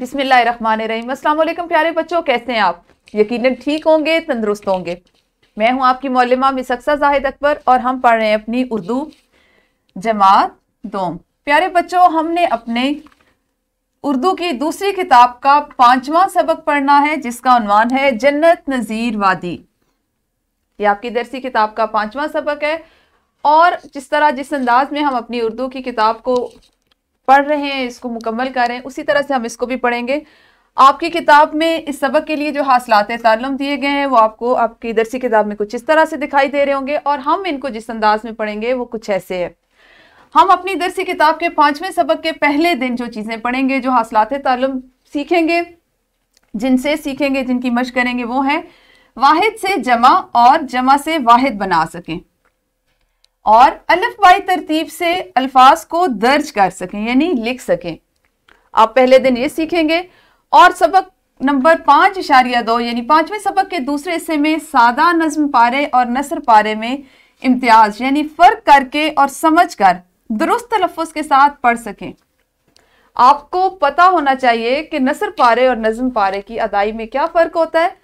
बिसमीम अल्लाम प्यारे बच्चों कैसे हैं आप यकीनन ठीक होंगे तंदरुस्त होंगे मैं हूं आपकी मौलमा मिसक्सा जाहिद अकबर और हम पढ़ रहे हैं अपनी उर्दू जमात दोम प्यारे बच्चों हमने अपने उर्दू की दूसरी किताब का पांचवा सबक पढ़ना है जिसका अनवान है जन्नत नज़ीर वादी ये आपकी दरसी किताब का पांचवा सबक है और जिस तरह जिस अंदाज में हम अपनी उर्दू की किताब को पढ़ रहे हैं इसको मुकम्मल कर रहे हैं उसी तरह से हम इसको भी पढ़ेंगे आपकी किताब में इस सबक के लिए जो हासिलात तालम दिए गए हैं वो आपको आपकी दरसी किताब में कुछ इस तरह से दिखाई दे रहे होंगे और हम इनको जिस अंदाज में पढ़ेंगे वो कुछ ऐसे है हम अपनी दरसी किताब के पाँचवें सबक के पहले दिन जो चीज़ें पढ़ेंगे जो हासिलात तालम सीखेंगे जिनसे सीखेंगे जिनकी मश करेंगे वो हैं वाहिद से जमा और जमा से वाहिद बना सकें और अलफ बाई तरतीब से अल्फाज को दर्ज कर सकें यानी लिख सकें आप पहले दिन ये सीखेंगे और सबक नंबर पाँच इशारिया दो यानी पाँचवें सबक के दूसरे हिस्से में सादा नज्म पारे और नसर पारे में इम्तियाज यानी फ़र्क करके और समझ कर दुरुस्त तलफ़ के साथ पढ़ सकें आपको पता होना चाहिए कि नसर पारे और नज़म पारे की अदाई में क्या फ़र्क होता है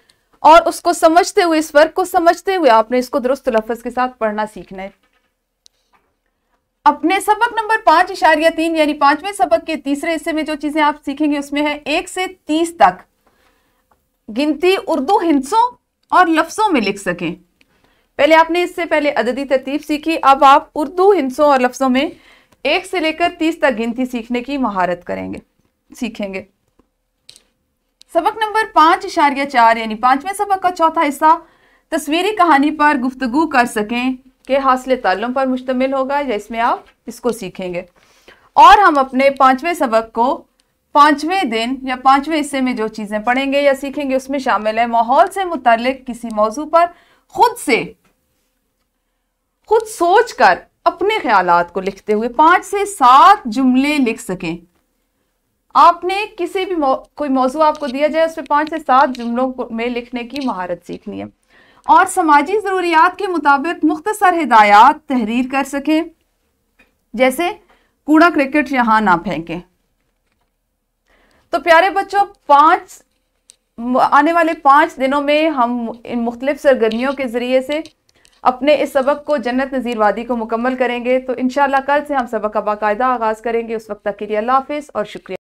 और उसको समझते हुए इस फ़र्क को समझते हुए आपने इसको दुरुस्त लफ्ज़ के साथ पढ़ना सीखना है अपने सबक नंबर पांच इशारिया तीन यानी पांचवें सबक के तीसरे हिस्से में जो चीजें आप सीखेंगे उसमें है एक से तीस तक गिनती उर्दू हिंसों और लफ्जों में लिख सकें पहले आपने इससे पहले अददी तरतीब सीखी अब आप उर्दू हिंसों और लफ्जों में एक से लेकर तीस तक गिनती सीखने की महारत करेंगे सीखेंगे सबक नंबर पांच इशारिया चार यानी पांचवें सबक का चौथा हिस्सा तस्वीरी कहानी पर गुफ्तगु कर सकें के हासिल ताल्लुम पर मुश्तमिल होगा या इसमें आप इसको सीखेंगे और हम अपने पाँचवें सबक को पाँचवें दिन या पाँचवें हिस्से में जो चीज़ें पढ़ेंगे या सीखेंगे उसमें शामिल है माहौल से मुतल किसी मौजू पर खुद से खुद सोच कर अपने ख्याल को लिखते हुए पाँच से सात जुमले लिख सकें आपने किसी भी मौ, कोई मौजू आपको दिया जाए उस पर पाँच से सात जुमलों में लिखने की महारत सीखनी है और समाजी ज़रूरियात के मुताबिक मुख्तसर हिदायत तहरीर कर सकें जैसे कूड़ा क्रिकेट यहाँ ना फेंकें तो प्यारे बच्चों पाँच आने वाले पाँच दिनों में हम इन मुख्तलिफ सरगर्मियों के ज़रिए से अपने इस सबक को जन्नत नज़ीर वादी को मुकम्मल करेंगे तो इन कल से हम सबक का बाकायदा आगाज़ करेंगे उस वक्त तक के लिए अल्लाह हाफिज़ और शुक्रिया